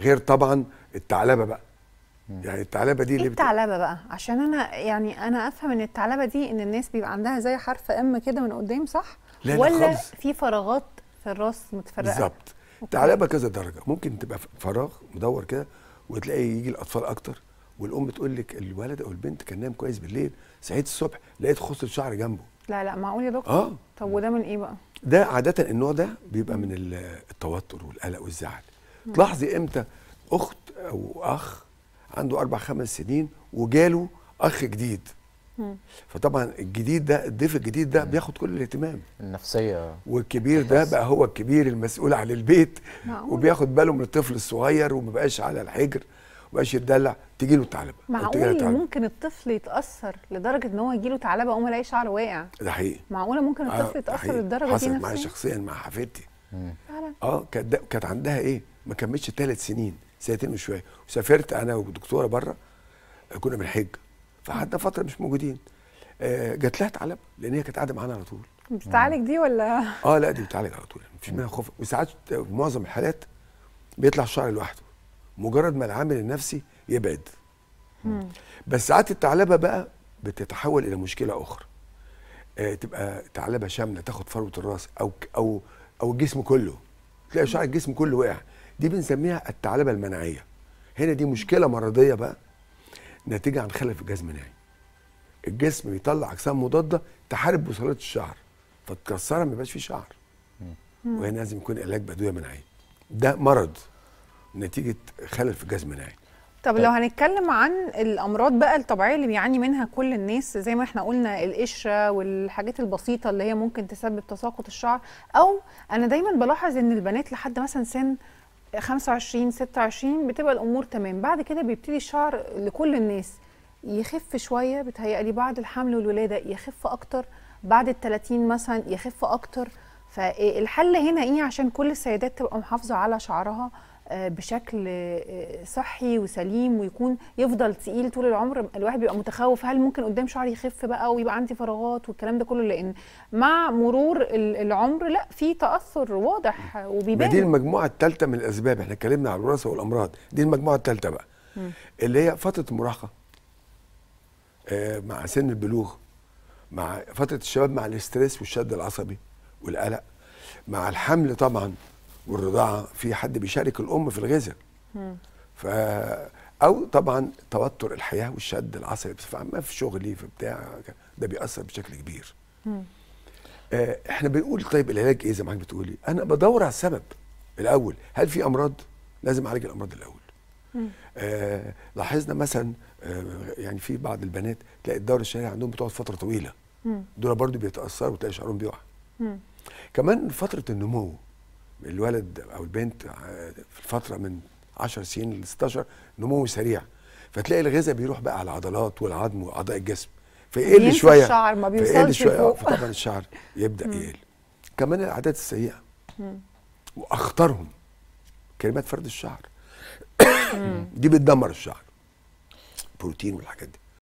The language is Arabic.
غير طبعا الثعلبه بقى يعني الثعلبه دي اللي إيه الثعلبه بقى عشان انا يعني انا افهم ان الثعلبه دي ان الناس بيبقى عندها زي حرف ام كده من قدام صح لا ولا خالص. في فراغات في الراس متفرقه بالظبط التعلبه كذا درجه ممكن تبقى فراغ مدور كده وتلاقي يجي الاطفال اكتر والام تقول لك الولد او البنت كان نام كويس بالليل صحيت الصبح لقيت خصر الشعر جنبه لا لا معقول يا دكتور اه طب وده من ايه بقى ده عاده النوع ده بيبقى من التوتر والقلق والزعل تلاحظي امتى اخت او اخ عنده اربع خمس سنين وجاله اخ جديد فطبعا الجديد ده الضيف الجديد ده بياخد كل الاهتمام النفسيه والكبير ده بقى هو الكبير المسؤول عن البيت وبياخد باله من الطفل الصغير ومبقاش على الحجر ومبقاش يتدلع تيجي له ثعلبه معقول ممكن الطفل يتاثر لدرجه ان هو يجي له ثعلبه وما يلاقيش شعره واقع ده حقيقي معقوله ممكن آه، الطفل يتاثر للدرجه دي حصل معايا شخصيا مع حفيدتي فعلا اه كانت عندها ايه ما كملتش ثلاث سنين سنتين وشويه وسافرت انا والدكتوره بره كنا بنحج فقعدنا فتره مش موجودين آه، جات لها تعلم لان هي كانت قاعده معانا على طول بتتعالج دي ولا اه لا دي بتتعالج على طول مفيش منها خوف وساعات في معظم الحالات بيطلع الشعر لوحده مجرد ما العامل النفسي يبعد مم. بس ساعات الثعلبه بقى بتتحول الى مشكله اخرى آه تبقى ثعلبه شامله تاخد فروه الراس او او او الجسم كله تلاقي شعر الجسم كله وقع دي بنسميها الثعلبه المناعيه هنا دي مشكله مرضيه بقى ناتجه عن خلل في الجهاز المناعي الجسم بيطلع اجسام مضاده تحارب بصيلات الشعر فتكسرها ما يبقاش فيه شعر وهنا لازم يكون علاج بادويه مناعيه ده مرض نتيجه خلل في الجهاز المناعي طب لو طيب. هنتكلم عن الامراض بقى الطبيعيه اللي بيعاني منها كل الناس زي ما احنا قلنا القشره والحاجات البسيطه اللي هي ممكن تسبب تساقط الشعر او انا دايما بلاحظ ان البنات لحد مثلا سن 25 26 بتبقى الامور تمام بعد كده بيبتدي الشعر لكل الناس يخف شويه بتهيألي بعد الحمل والولاده يخف اكتر بعد ال 30 مثلا يخف اكتر فالحل هنا ايه عشان كل السيدات تبقى محافظه على شعرها آه، بشكل آه، صحي وسليم ويكون يفضل تقيل طول العمر الواحد بيبقى متخوف هل ممكن قدام شعري يخف بقى ويبقى عندي فراغات والكلام ده كله لان مع مرور العمر لا في تاثر واضح وبيبان دي المجموعه الثالثه من الاسباب احنا اتكلمنا على الوراثه والامراض دي المجموعه الثالثه بقى م. اللي هي فتره المراهقه آه، مع سن البلوغ مع فتره الشباب مع الاسترس والشد العصبي والقلق مع الحمل طبعا والرضاعه في حد بيشارك الام في الغذاء ف او طبعا توتر الحياه والشد العصبي بصفه عامه في شغلي في بتاع ده بيأثر بشكل كبير آه احنا بنقول طيب العلاج ايه زي ما حضرتك بتقولي انا بدور على السبب الاول هل في امراض لازم اعالج الامراض الاول آه لاحظنا مثلا آه يعني في بعض البنات تلاقي الدوره الشهريه عندهم بتقعد فتره طويله دول برضو بيتاثروا وتلاقي شعرهم بيقع كمان فتره النمو الولد او البنت في الفتره من 10 سنين ل 16 نمو سريع فتلاقي الغذاء بيروح بقى على العضلات والعظم واعضاء الجسم فيقل شويه الشعر ما بيوصلش شويه آه، فطبعا الشعر يبدا يقل كمان العادات السيئه واخطرهم كلمات فرد الشعر دي بتدمر الشعر بروتين والحاجات دي